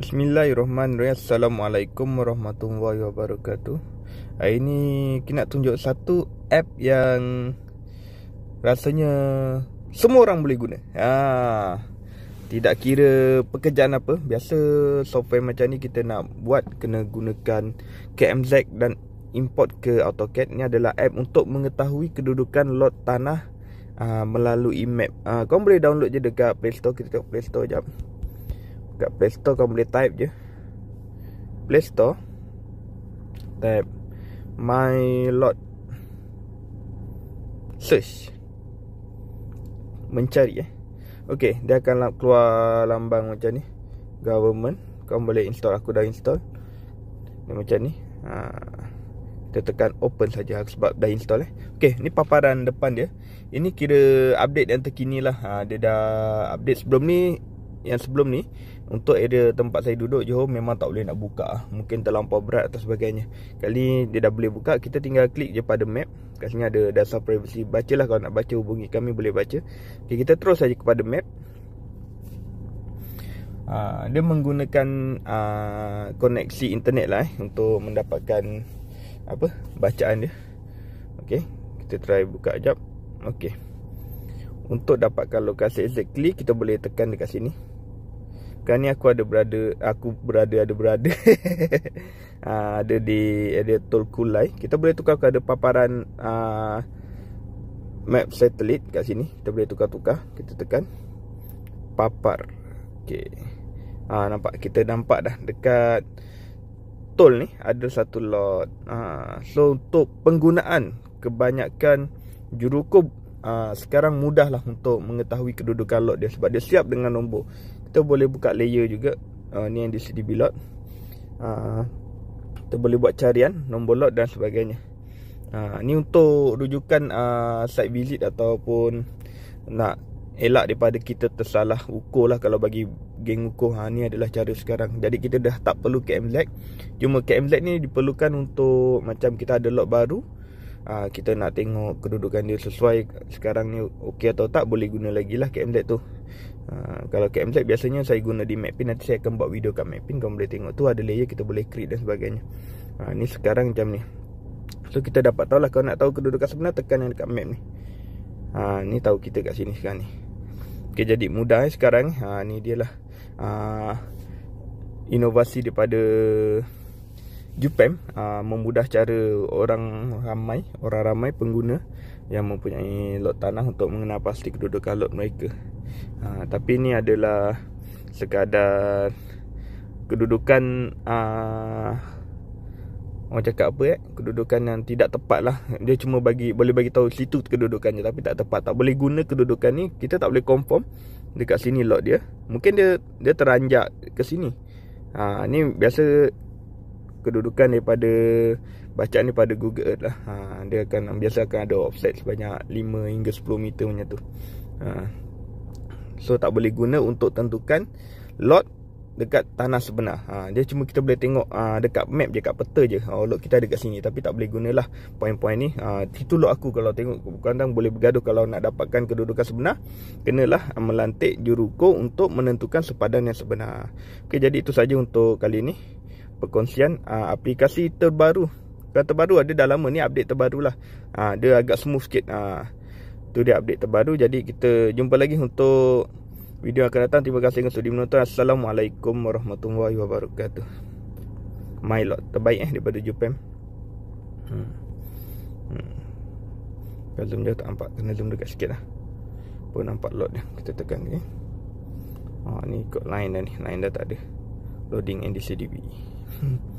Bismillahirrahmanirrahim Assalamualaikum warahmatullahi wabarakatuh Hari ni kita nak tunjuk satu app yang Rasanya semua orang boleh guna ha. Tidak kira pekerjaan apa Biasa software macam ni kita nak buat Kena gunakan KMZ dan import ke AutoCAD Ni adalah app untuk mengetahui kedudukan lot tanah uh, Melalui map uh, ha, Kau boleh download je dekat Play Store Kita tengok Play Store jap Kat Play Store kau boleh type je Play Store Type My lot Search Mencari eh Ok dia akan keluar lambang macam ni Government Kau boleh install aku dah install dia Macam ni ha. Kita tekan open saja sebab dah install eh Ok ni paparan depan dia Ini kira update yang terkini lah ha, Dia dah update sebelum ni Yang sebelum ni untuk area tempat saya duduk Johor memang tak boleh nak buka Mungkin terlampau berat atau sebagainya Kali dia dah boleh buka Kita tinggal klik je pada map Kat sini ada dasar privacy lah kalau nak baca hubungi kami boleh baca okay, Kita terus saja kepada map uh, Dia menggunakan uh, koneksi internet lah eh, Untuk mendapatkan apa bacaan dia Okay Kita try buka jap Okay Untuk dapatkan lokasi exactly Kita boleh tekan dekat sini Kan ni aku ada berada Aku berada ada berada uh, Ada di area Tol Kulai Kita boleh tukar ke ada paparan uh, Map satelit kat sini Kita boleh tukar-tukar Kita tekan Papar Okay uh, Nampak kita nampak dah Dekat Tol ni Ada satu lot uh, So untuk penggunaan Kebanyakan Jurukub uh, sekarang mudahlah untuk mengetahui kedudukan lot dia sebab dia siap dengan nombor. Kita boleh buka layer juga. Uh, ni yang di CD lot. Uh, kita boleh buat carian nombor lot dan sebagainya. Uh, ni untuk rujukan uh, site visit ataupun nak elak daripada kita tersalah ukur lah kalau bagi geng ukur ha, ni adalah cara sekarang jadi kita dah tak perlu KMZ cuma KMZ ni diperlukan untuk macam kita ada lot baru uh, kita nak tengok kedudukan dia sesuai sekarang ni okey atau tak boleh guna lagi lah KMZ tu uh, kalau KMZ biasanya saya guna di MacPin nanti saya akan buat video kat MacPin kau boleh tengok tu ada layer kita boleh create dan sebagainya uh, ni sekarang macam ni so kita dapat tahu lah kalau nak tahu kedudukan sebenar tekan yang dekat map ni uh, ni tahu kita kat sini sekarang ni Okay, jadi mudah eh, sekarang uh, Ni dia lah uh, Inovasi daripada Jupem uh, ah, memudah cara orang ramai, orang ramai pengguna yang mempunyai lot tanah untuk mengenal pasti kedudukan lot mereka. Uh, tapi ini adalah sekadar kedudukan uh, orang cakap apa eh? kedudukan yang tidak tepat lah dia cuma bagi boleh bagi tahu situ kedudukannya tapi tak tepat tak boleh guna kedudukan ni kita tak boleh confirm dekat sini lot dia mungkin dia dia teranjak ke sini ha, ni biasa kedudukan daripada bacaan ni pada Google Earth lah. Ha, dia akan biasa akan ada offset sebanyak 5 hingga 10 meter punya tu. Ha. So tak boleh guna untuk tentukan lot dekat tanah sebenar. Ha, dia cuma kita boleh tengok ha, dekat map je, dekat peta je. Oh, lot kita ada dekat sini tapi tak boleh gunalah poin-poin ni. Ha, itu lot aku kalau tengok bukan dan boleh bergaduh kalau nak dapatkan kedudukan sebenar. Kenalah melantik juruko untuk menentukan sepadan yang sebenar. Okey, jadi itu saja untuk kali ini perkongsian uh, aplikasi terbaru. Kata terbaru ada dah lama ni update terbarulah. Ah uh, dia agak smooth sikit. uh, tu dia update terbaru. Jadi kita jumpa lagi untuk video yang akan datang. Terima kasih kerana sudi menonton. Assalamualaikum warahmatullahi wabarakatuh. My lot terbaik eh daripada Jupem. Hmm. Hmm. Kalau zoom dia tak nampak, kena zoom dekat lah. Pun nampak lot dia. Kita tekan ni. oh, ah, ni ikut line dah ni. Line dah tak ada. Loading NDC DB. Hmm.